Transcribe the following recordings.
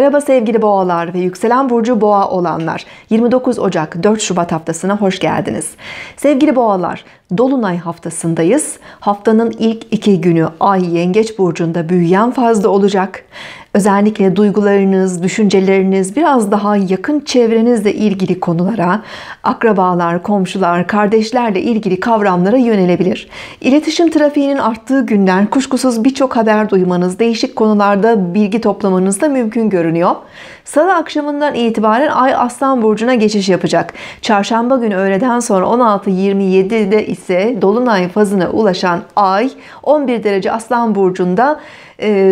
Merhaba sevgili boğalar ve yükselen burcu boğa olanlar. 29 Ocak 4 Şubat haftasına hoş geldiniz. Sevgili boğalar, dolunay haftasındayız. Haftanın ilk iki günü ay yengeç burcunda büyüyen fazla olacak özellikle duygularınız, düşünceleriniz biraz daha yakın çevrenizle ilgili konulara, akrabalar, komşular, kardeşlerle ilgili kavramlara yönelebilir. İletişim trafiğinin arttığı günler kuşkusuz birçok haber duymanız, değişik konularda bilgi toplamanız da mümkün görünüyor. Salı akşamından itibaren Ay Aslan Burcu'na geçiş yapacak. Çarşamba günü öğleden sonra 16.27'de ise Dolunay fazına ulaşan Ay 11 derece Aslan Burcu'nda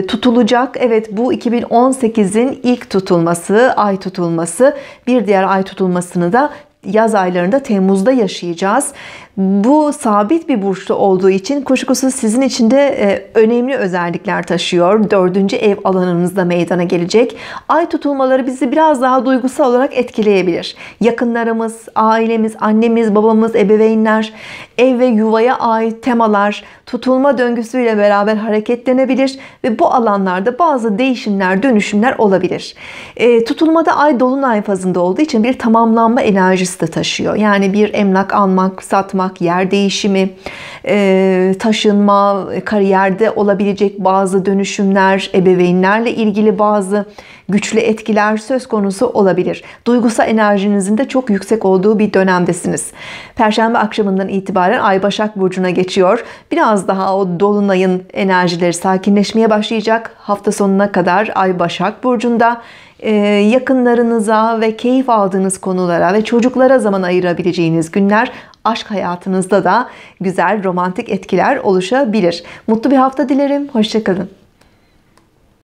tutulacak. Evet bu 2018'in ilk tutulması, ay tutulması, bir diğer ay tutulmasını da yaz aylarında Temmuz'da yaşayacağız. Bu sabit bir burçlu olduğu için kuşkusuz sizin için de e, önemli özellikler taşıyor. Dördüncü ev alanınızda meydana gelecek. Ay tutulmaları bizi biraz daha duygusal olarak etkileyebilir. Yakınlarımız, ailemiz, annemiz, babamız, ebeveynler, ev ve yuvaya ait temalar tutulma döngüsüyle beraber hareketlenebilir ve bu alanlarda bazı değişimler, dönüşümler olabilir. E, tutulmada ay dolunay fazında olduğu için bir tamamlanma enerjisi miras da taşıyor. Yani bir emlak almak, satmak, yer değişimi, e, taşınma, e, kariyerde olabilecek bazı dönüşümler, ebeveynlerle ilgili bazı güçlü etkiler söz konusu olabilir. Duygusal enerjinizin de çok yüksek olduğu bir dönemdesiniz. Perşembe akşamından itibaren Ay Başak Burcu'na geçiyor. Biraz daha o dolunayın enerjileri sakinleşmeye başlayacak. Hafta sonuna kadar Ay Başak Burcu'nda e, yakınlarınıza ve keyif aldığınız konulara ve çocuklara zaman ayırabileceğiniz günler aşk hayatınızda da güzel romantik etkiler oluşabilir. Mutlu bir hafta dilerim. Hoşçakalın.